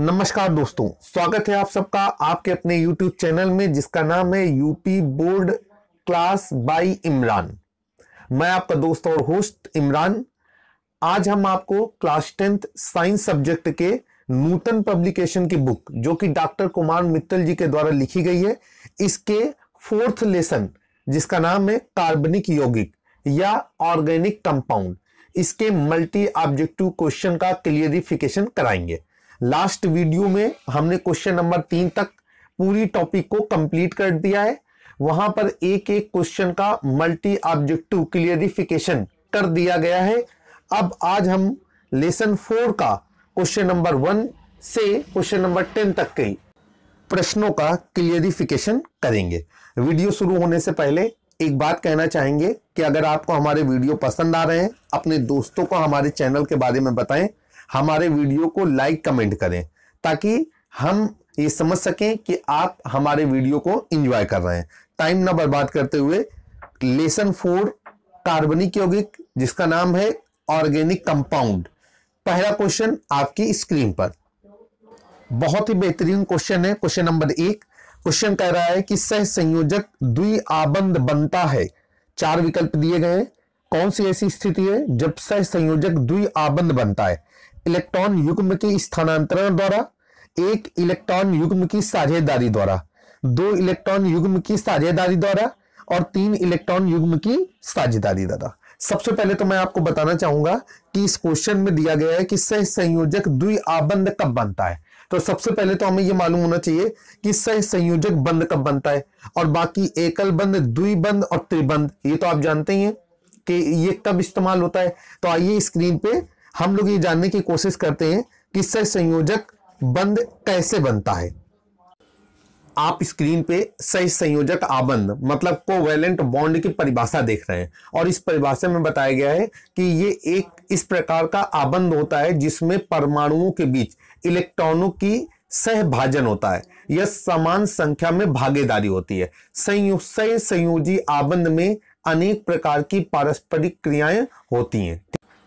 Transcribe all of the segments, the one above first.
नमस्कार दोस्तों स्वागत है आप सबका आपके अपने यूट्यूब चैनल में जिसका नाम है UP board class by Imran मैं आपका दोस्त और होस्ट इमरान आज हम आपको क्लास टेंथ साइंस सब्जेक्ट के नूतन पब्लिकेशन की बुक जो कि डॉक्टर कुमार मित्तल जी के द्वारा लिखी गई है इसके फोर्थ लेसन जिसका नाम है कार्बनिक यौगिक या ऑर्गेनिक कंपाउंड इसके मल्टी ऑब्जेक्टिव क्वेश्चन का क्लियरिफिकेशन कराएंगे लास्ट वीडियो में हमने क्वेश्चन नंबर तीन तक पूरी टॉपिक को कंप्लीट कर दिया है वहां पर एक एक क्वेश्चन का मल्टी ऑब्जेक्टिव क्लियरिफिकेशन कर दिया गया है अब आज हम लेसन फोर का क्वेश्चन नंबर वन से क्वेश्चन नंबर टेन तक के प्रश्नों का क्लियरिफिकेशन करेंगे वीडियो शुरू होने से पहले एक बात कहना चाहेंगे कि अगर आपको हमारे वीडियो पसंद आ रहे हैं अपने दोस्तों को हमारे चैनल के बारे में बताएं हमारे वीडियो को लाइक कमेंट करें ताकि हम ये समझ सकें कि आप हमारे वीडियो को एंजॉय कर रहे हैं टाइम ना बर्बाद करते हुए लेसन फोर कार्बनिक यौगिक जिसका नाम है ऑर्गेनिक कंपाउंड पहला क्वेश्चन आपकी स्क्रीन पर बहुत ही बेहतरीन क्वेश्चन है क्वेश्चन नंबर एक क्वेश्चन कह रहा है कि सह संयोजक द्वि आबंद बनता है चार विकल्प दिए गए कौन सी ऐसी स्थिति है जब सह संयोजक द्वि आबंद बनता है इलेक्ट्रॉन युग्म की स्थानांतरण द्वारा एक इलेक्ट्रॉन युग्म की साझेदारी द्वारा दो इलेक्ट्रॉन युग्म की साझेदारी द्वारा और तीन इलेक्ट्रॉन युग्म की साझेदारी द्वारा सबसे पहले तो मैं आपको बताना चाहूंगा कि इस क्वेश्चन में दिया गया है कि सह संयोजक द्विआबंध कब बनता है तो सबसे पहले तो हमें यह मालूम होना चाहिए कि सह संयोजक बंद कब बनता है और बाकी एकल बंद द्विबंध और त्रिबंध ये तो आप जानते ही हैं कि ये कब इस्तेमाल होता है तो आइए स्क्रीन पे हम लोग ये जानने की कोशिश करते हैं कि संयोजक बंद कैसे बनता है आप स्क्रीन पे सही संयोजक आबंध मतलब कोवेलेंट बॉन्ड की परिभाषा देख रहे हैं और इस परिभाषा में बताया गया है कि ये एक इस प्रकार का आबंध होता है जिसमें परमाणुओं के बीच इलेक्ट्रॉनों की सहभाजन होता है यह समान संख्या में भागीदारी होती है संयुक्त सह संयोजी आबंध में अनेक प्रकार की पारस्परिक क्रियाएं होती हैं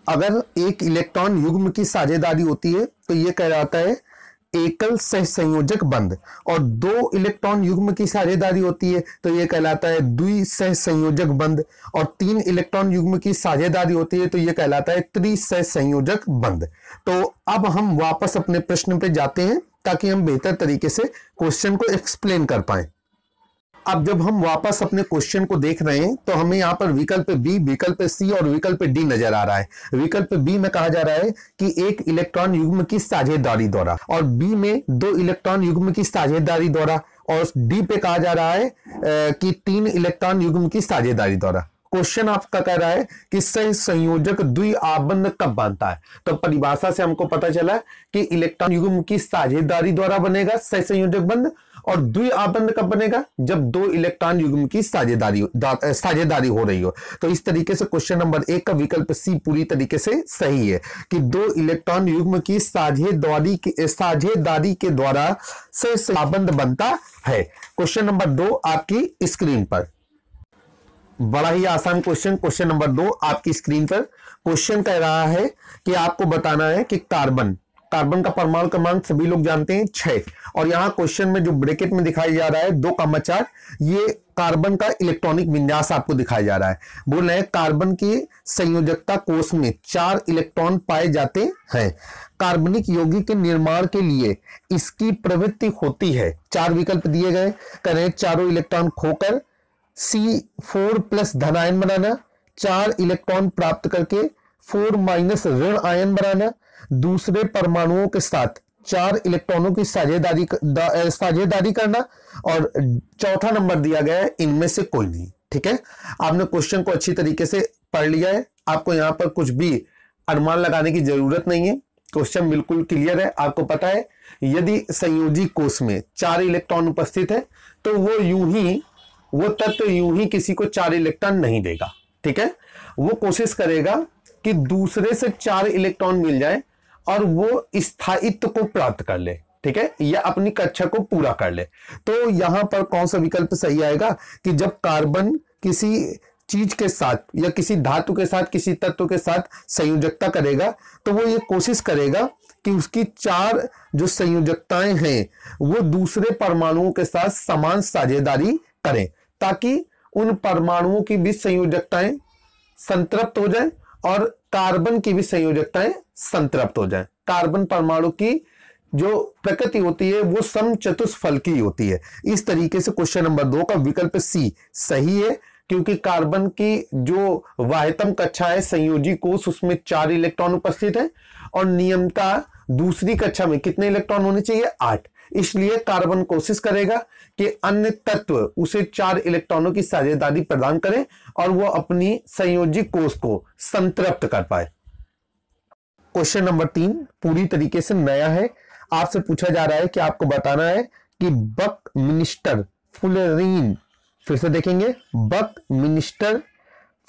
अगर एक इलेक्ट्रॉन युग्म की साझेदारी होती है तो यह कहलाता है एकल सह संयोजक बंद और दो इलेक्ट्रॉन युग्म की साझेदारी होती है तो यह कहलाता है द्वि सह संयोजक बंद और तीन इलेक्ट्रॉन युग्म की साझेदारी होती है तो यह कहलाता है त्रि सह संयोजक बंद तो अब हम वापस अपने प्रश्न पे जाते हैं ताकि हम बेहतर तरीके से क्वेश्चन को एक्सप्लेन कर पाए अब जब हम वापस अपने क्वेश्चन को देख रहे हैं तो हमें यहाँ पर विकल्प बी विकल्प सी और विकल्प डी नजर आ रहा है विकल्प बी में कहा जा रहा है कि एक इलेक्ट्रॉन युग्म की साझेदारी द्वारा और बी में दो इलेक्ट्रॉन युग्म की साझेदारी द्वारा और डी पे कहा जा रहा है कि तीन इलेक्ट्रॉन युग्म की साझेदारी द्वारा क्वेश्चन आपका कह रहा है कि सह संयोजक द्वि आबंध कब बनता है तो परिभाषा से हमको पता चला कि इलेक्ट्रॉन युग्म की साझेदारी द्वारा बनेगा सह संयोजक बंध और आपतन कब बनेगा जब दो इलेक्ट्रॉन युग्म की साझेदारी साझेदारी हो रही हो तो इस तरीके से क्वेश्चन नंबर एक का विकल्प सी पूरी तरीके से सही है कि दो इलेक्ट्रॉन युग्म की साझेदारी साझेदारी के द्वारा से संबंध बनता है क्वेश्चन नंबर दो आपकी स्क्रीन पर बड़ा ही आसान क्वेश्चन क्वेश्चन नंबर दो आपकी स्क्रीन पर क्वेश्चन कह रहा है कि आपको बताना है कि कार्बन कार्बन का परमाणु क्रमांक सभी लोग जानते हैं छह और यहाँ क्वेश्चन में जो ब्रेकेट में दिखाई जा रहा है दो कामा चार ये कार्बन का इलेक्ट्रॉनिक विन्यास आपको दिखाया जा रहा है बोल रहे हैं कार्बन की संयोजकता कोष में चार इलेक्ट्रॉन पाए जाते हैं कार्बनिक यौगिक के निर्माण के लिए इसकी प्रवृत्ति होती है चार विकल्प दिए गए करें चारों इलेक्ट्रॉन खोकर सी फोर प्लस धनायन बनाना चार इलेक्ट्रॉन प्राप्त करके फोर माइनस ऋण आयन बनाना दूसरे परमाणुओं के साथ चार इलेक्ट्रॉनों की साझेदारी साझेदारी करना और चौथा नंबर दिया गया है इनमें से कोई नहीं ठीक है आपने क्वेश्चन को अच्छी तरीके से पढ़ लिया है आपको यहां पर कुछ भी अनुमान लगाने की जरूरत नहीं है क्वेश्चन बिल्कुल क्लियर है आपको पता है यदि संयोजी कोष में चार इलेक्ट्रॉन उपस्थित है तो वो यूं ही वो तत्व यूं ही किसी को चार इलेक्ट्रॉन नहीं देगा ठीक है वो कोशिश करेगा कि दूसरे से चार इलेक्ट्रॉन मिल जाए और वो स्थायित्व को प्राप्त कर ले ठीक है या अपनी कक्षा को पूरा कर ले तो यहां पर कौन सा विकल्प सही आएगा कि जब कार्बन किसी चीज के साथ या किसी धातु के साथ किसी तत्व के साथ संयोजकता करेगा तो वो ये कोशिश करेगा कि उसकी चार जो संयोजकताएं हैं वो दूसरे परमाणुओं के साथ समान साझेदारी करें ताकि उन परमाणुओं की भी संयोजकताएं संतृप्त हो जाए और कार्बन की भी संयोजकताएं संतृप्त हो जाए कार्बन परमाणु की जो प्रकृति होती है वो सम चतुष्फलकी होती है इस तरीके से क्वेश्चन नंबर दो का विकल्प सी सही है क्योंकि कार्बन की जो वाहतम कक्षा है संयोजी कोष उसमें चार इलेक्ट्रॉन उपस्थित है और नियमता दूसरी कक्षा में कितने इलेक्ट्रॉन होने चाहिए आठ इसलिए कार्बन कोशिश करेगा कि अन्य तत्व उसे चार इलेक्ट्रॉनों की साझेदारी प्रदान करें और वो अपनी संयोजित कोष को संतृप्त कर पाए क्वेश्चन नंबर तीन पूरी तरीके से नया है आपसे पूछा जा रहा है कि आपको बताना है कि बक मिनिस्टर फुलरीन फिर से देखेंगे बक मिनिस्टर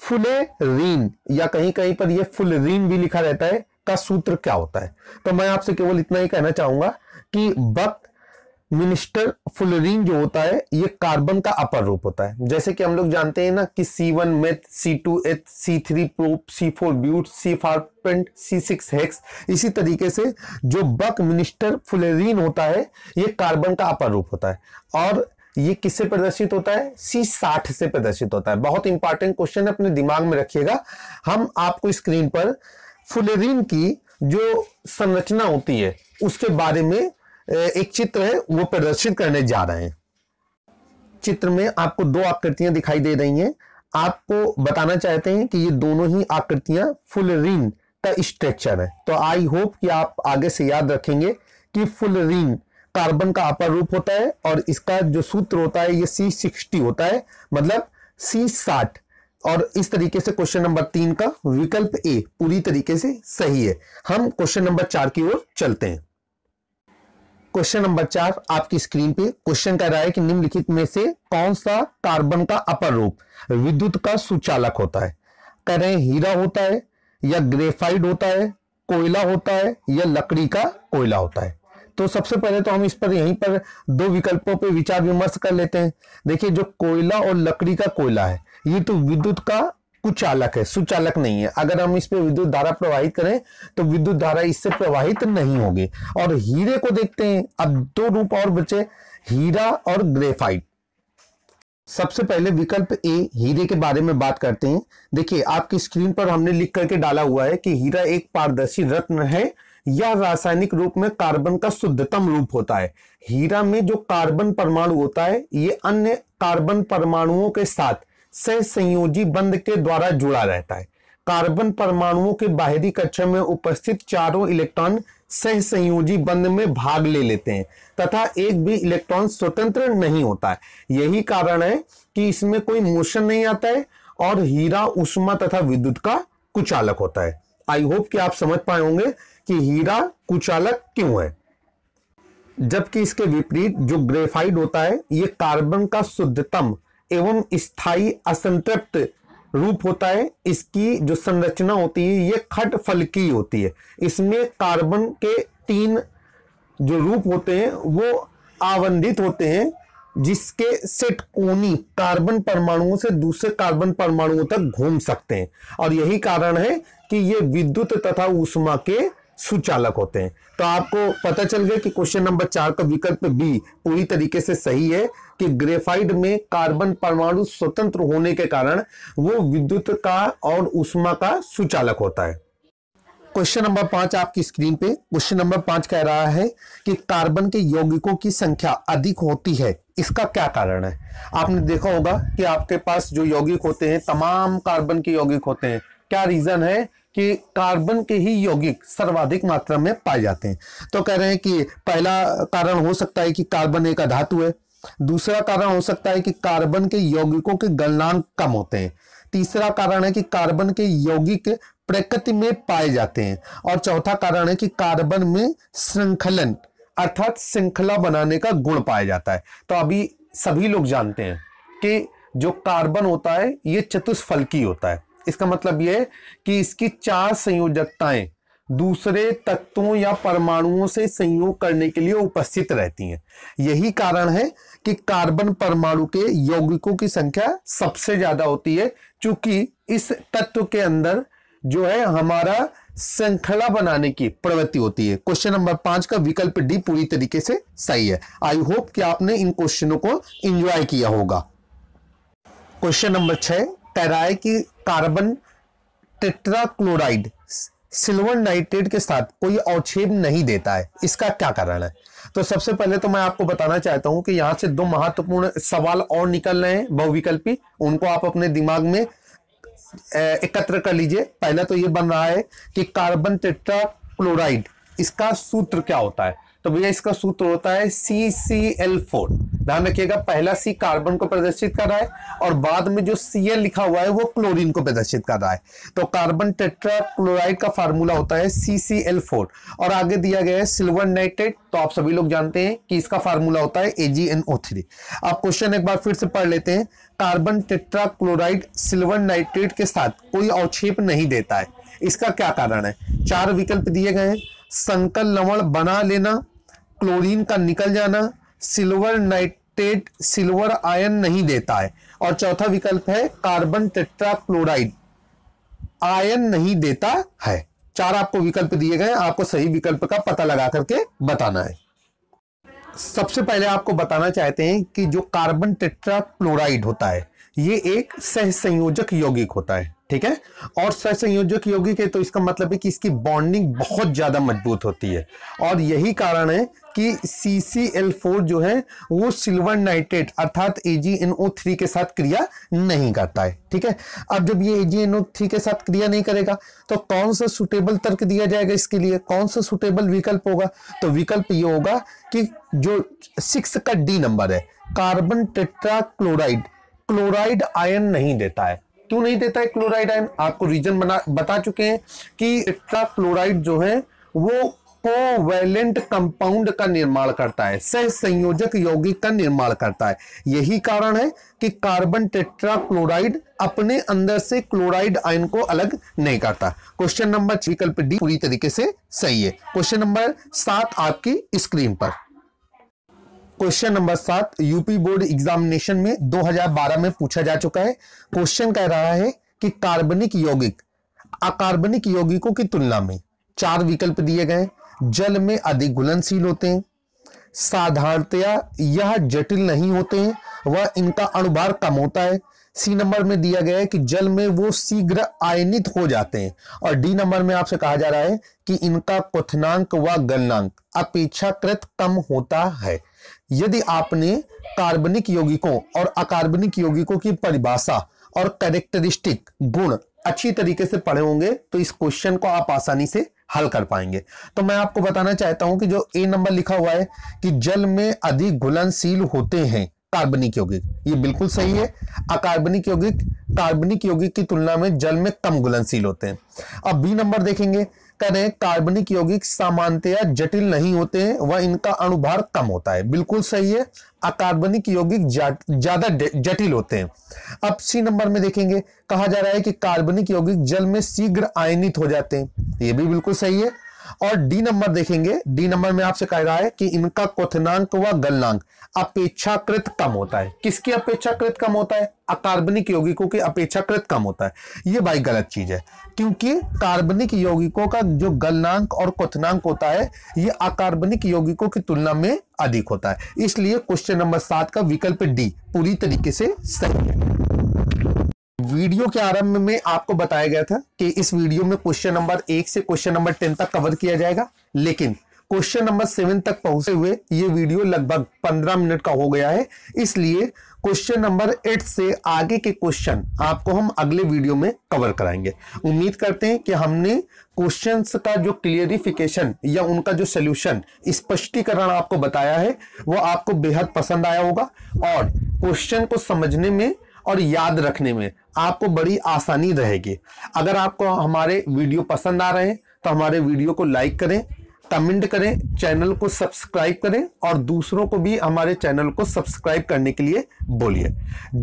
फुलरीन या कहीं कहीं पर यह फुलरीन भी लिखा रहता है का सूत्र क्या होता है तो मैं आपसे केवल इतना ही कहना चाहूंगा कि बक मिनिस्टर फुलरीन जो होता है ये कार्बन का अपर रूप होता है जैसे कि हम लोग जानते हैं ना कि C one meth C two eth C three prop C four but C pent C six hex इसी तरीके से जो बक मिनिस्टर फुलरीन होता है ये कार्बन का अपर रूप होता है और ये किससे प्रदर्शित होता है सी साठ से प्रदर्शित होता है बहुत इंपॉर्टेंट क्वेश्चन अपने दिमाग में रखिएगा हम आपको स्क्रीन पर फुलरीन की जो संरचना होती है उसके बारे में एक चित्र है वो प्रदर्शित करने जा रहे हैं चित्र में आपको दो आकृतियां दिखाई दे रही हैं आपको बताना चाहते हैं कि ये दोनों ही आकृतियां फुल रीन का स्ट्रक्चर है तो आई होप कि आप आगे से याद रखेंगे कि फुल रीन कार्बन का अपर रूप होता है और इसका जो सूत्र होता है ये सी सिक्सटी होता है मतलब सी साठ और इस तरीके से क्वेश्चन नंबर तीन का विकल्प ए पूरी तरीके से सही है हम क्वेश्चन नंबर चार की ओर चलते हैं क्वेश्चन नंबर चार आपकी स्क्रीन पे क्वेश्चन कह रहा है कि निम्नलिखित में से कौन सा कार्बन का अपर रूप विद्युत का सुचालक होता है कह रहे हैं हीरा होता है या ग्रेफाइड होता है कोयला होता है या लकड़ी का कोयला होता है तो सबसे पहले तो हम इस पर यहीं पर दो विकल्पों पर विचार विमर्श कर लेते हैं देखिए जो कोयला और लकड़ी का कोयला है ये तो विद्युत का कुचालक है सुचालक नहीं है अगर हम इस पर विद्युत धारा प्रवाहित करें तो विद्युत धारा इससे प्रवाहित नहीं होगी और हीरे को देखते हैं अब दो रूप और बचे हीरा और ग्रेफाइट सबसे पहले विकल्प ए हीरे के बारे में बात करते हैं देखिए आपकी स्क्रीन पर हमने लिख करके डाला हुआ है कि हीरा एक पारदर्शी रत्न है यह रासायनिक रूप में कार्बन का शुद्धतम रूप होता है हीरा में जो कार्बन परमाणु होता है ये अन्य कार्बन परमाणुओं के साथ सह संयोजी बंध के द्वारा जुड़ा रहता है कार्बन परमाणुओं के बाहरी कक्षा में उपस्थित चारों इलेक्ट्रॉन सह संयोजी बंध में भाग ले लेते हैं तथा एक भी इलेक्ट्रॉन स्वतंत्र नहीं होता है यही कारण है कि इसमें कोई मोशन नहीं आता है और हीरा उष्मा तथा विद्युत का कुचालक होता है आई होप कि आप समझ पाए होंगे कि हीरा कुचालक क्यों है जबकि इसके विपरीत जो ग्रेफाइड होता है ये कार्बन का शुद्धतम एवं स्थायी असंतृप्त रूप होता है इसकी जो संरचना होती है ये खट फलकी होती है इसमें कार्बन के तीन जो रूप होते हैं वो आवंधित होते हैं जिसके सेट कोनी कार्बन परमाणुओं से दूसरे कार्बन परमाणुओं तक घूम सकते हैं और यही कारण है कि ये विद्युत तथा ऊष्मा के सुचालक होते हैं तो आपको पता चल गया कि क्वेश्चन नंबर चार का विकल्प बी पूरी तरीके से सही है कि ग्रेफाइड में कार्बन परमाणु स्वतंत्र होने के कारण वो विद्युत का और उष्मा का सुचालक होता है क्वेश्चन नंबर पांच आपकी स्क्रीन पे क्वेश्चन नंबर पांच कह रहा है कि कार्बन के यौगिकों की संख्या अधिक होती है इसका क्या कारण है आपने देखा होगा कि आपके पास जो यौगिक होते हैं तमाम कार्बन के यौगिक होते हैं क्या रीजन है कि कार्बन के ही यौगिक सर्वाधिक मात्रा में पाए जाते हैं तो कह रहे हैं कि पहला कारण हो सकता है कि कार्बन एक अधातु है दूसरा कारण हो सकता है कि कार्बन के यौगिकों के गलनांक कम होते हैं तीसरा कारण है कि कार्बन के यौगिक प्रकृति में पाए जाते हैं और चौथा कारण है कि कार्बन में श्रृंखलन अर्थात श्रृंखला बनाने का गुण पाया जाता है तो अभी सभी लोग जानते हैं कि जो कार्बन होता है ये चतुष्फलकी होता है इसका मतलब यह कि इसकी चार संयोजकताएं दूसरे तत्वों या परमाणुओं से संयोग करने के लिए उपस्थित रहती हैं यही कारण है कि कार्बन परमाणु के यौगिकों की संख्या सबसे ज्यादा होती है क्योंकि इस तत्व के अंदर जो है हमारा श्रृंखला बनाने की प्रवृत्ति होती है क्वेश्चन नंबर पांच का विकल्प डी पूरी तरीके से सही है आई होप कि आपने इन क्वेश्चनों को एंजॉय किया होगा क्वेश्चन नंबर छह तैराय की कार्बन टेट्राक्लोराइड सिल्वर नाइट्रेट के साथ कोई अवक्षेप नहीं देता है इसका क्या कारण है तो सबसे पहले तो मैं आपको बताना चाहता हूं कि यहां से दो महत्वपूर्ण सवाल और निकल रहे हैं बहुविकल्पी उनको आप अपने दिमाग में एकत्र कर लीजिए पहला तो ये बन रहा है कि कार्बन टेट्राक्लोराइड इसका सूत्र क्या होता है तो भैया इसका सूत्र होता है सी सी एल फोर ध्यान रखिएगा पहला सी कार्बन को प्रदर्शित कर रहा है और बाद में जो सी एल लिखा हुआ है वो क्लोरीन को प्रदर्शित कर रहा है तो कार्बन टेट्रा क्लोराइड का फार्मूला होता है सी सी एल फोर और आगे दिया गया है सिल्वर नाइट्रेट तो आप सभी लोग जानते हैं कि इसका फार्मूला होता है A G N O three आप क्वेश्चन एक बार फिर से पढ़ लेते हैं carbon tetrachloride silver nitrate के साथ कोई अवक्षेप नहीं देता है इसका क्या कारण है चार विकल्प दिए गए हैं संकल लवण बना लेना क्लोरीन का निकल जाना सिल्वर नाइट्रेट सिल्वर आयन नहीं देता है और चौथा विकल्प है कार्बन टेट्राक्लोराइड आयन नहीं देता है चार आपको विकल्प दिए गए आपको सही विकल्प का पता लगा करके बताना है सबसे पहले आपको बताना चाहते हैं कि जो कार्बन टेट्राक्लोराइड होता है ये एक सहसंयोजक यौगिक होता है ठीक है और सहसंयोजक यौगिक है तो इसका मतलब है कि इसकी बॉन्डिंग बहुत ज्यादा मजबूत होती है और यही कारण है कि सी सी एल फोर जो है वो सिल्वर नाइट्रेट अर्थात थ्री के साथ क्रिया नहीं करता है ठीक है अब जब ये थ्री के साथ क्रिया नहीं करेगा तो कौन सा सुटेबल तर्क दिया जाएगा इसके लिए कौन सा सुटेबल विकल्प होगा तो विकल्प ये होगा कि जो सिक्स का डी नंबर है कार्बन टेट्रा क्लोराइड क्लोराइड आयन नहीं देता है क्यों नहीं देता है क्लोराइड आयन आपको रीजन बना बता चुके हैं कि टेट्रा क्लोराइड जो है वो कोवेलेंट कंपाउंड का निर्माण करता है सह संयोजक यौगिक का निर्माण करता है यही कारण है कि कार्बन टेट्राक्लोराइड अपने अंदर से क्लोराइड आयन को अलग नहीं करता क्वेश्चन नंबर विकल्प डी पूरी तरीके से सही है क्वेश्चन नंबर सात आपकी स्क्रीन पर क्वेश्चन नंबर सात यूपी बोर्ड एग्जामिनेशन में 2012 में पूछा जा चुका है क्वेश्चन कह रहा है कि कार्बनिक यौगिक अकार्बनिक यौगिकों की तुलना में चार विकल्प दिए गए जल में अधिक घुलनशील होते हैं साधारणतया यह जटिल नहीं होते हैं वह इनका अणुभार कम होता है सी नंबर में दिया गया है कि जल में वो शीघ्र आयनित हो जाते हैं और डी नंबर में आपसे कहा जा रहा है कि इनका क्वथनांक व गलनांक अपेक्षाकृत कम होता है यदि आपने कार्बनिक यौगिकों और अकार्बनिक यौगिकों की परिभाषा और कैरेक्टरिस्टिक गुण अच्छी तरीके से पढ़े होंगे तो इस क्वेश्चन को आप आसानी से हल कर पाएंगे तो मैं आपको बताना चाहता हूं कि जो ए नंबर लिखा हुआ है कि जल में अधिक घुलनशील होते हैं कार्बनिक यौगिक ये बिल्कुल सही है अकार्बनिक यौगिक कार्बनिक यौगिक की तुलना में जल में कम घुलनशील होते हैं अब बी नंबर देखेंगे तरह कार्बनिक यौगिक सामान्यतया जटिल नहीं होते हैं वह इनका अनुभार कम होता है बिल्कुल सही है अकार्बनिक यौगिक ज्यादा जटिल होते हैं अब सी नंबर में देखेंगे कहा जा रहा है कि कार्बनिक यौगिक जल में शीघ्र आयनित हो जाते हैं यह भी बिल्कुल सही है और डी नंबर देखेंगे डी नंबर में आपसे कह रहा है कि इनका क्वनांक व गलनांक अपेक्षाकृत कम होता है किसकी अपेक्षाकृत कम होता है अकार्बनिक यौगिकों की अपेक्षाकृत कम होता है यह भाई गलत चीज है क्योंकि कार्बनिक यौगिकों का जो गलनांक और क्वनांक होता है यह अकार्बनिक यौगिकों की तुलना में अधिक होता है इसलिए क्वेश्चन नंबर सात का विकल्प डी पूरी तरीके से सही है वीडियो के आरंभ में आपको बताया गया था कि इस वीडियो में क्वेश्चन नंबर एक से क्वेश्चन नंबर टेन तक कवर किया जाएगा लेकिन क्वेश्चन नंबर सेवन तक पहुंचे हुए ये वीडियो लगभग पंद्रह मिनट का हो गया है इसलिए क्वेश्चन नंबर एट से आगे के क्वेश्चन आपको हम अगले वीडियो में कवर कराएंगे उम्मीद करते हैं कि हमने क्वेश्चंस का जो क्लियरिफिकेशन या उनका जो सोल्यूशन स्पष्टीकरण आपको बताया है वो आपको बेहद पसंद आया होगा और क्वेश्चन को समझने में और याद रखने में आपको बड़ी आसानी रहेगी अगर आपको हमारे वीडियो पसंद आ रहे हैं तो हमारे वीडियो को लाइक करें कमेंट करें चैनल को सब्सक्राइब करें और दूसरों को भी हमारे चैनल को सब्सक्राइब करने के लिए बोलिए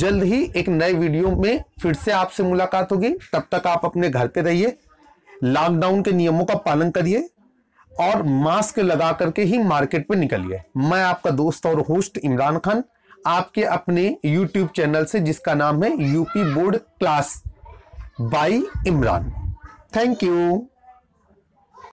जल्द ही एक नए वीडियो में फिर से आपसे मुलाकात होगी तब तक आप अपने घर पे रहिए लॉकडाउन के नियमों का पालन करिए और मास्क लगा करके ही मार्केट पर निकलिए मैं आपका दोस्त और होस्ट इमरान खान आपके अपने YouTube चैनल से जिसका नाम है UP board class by Imran thank you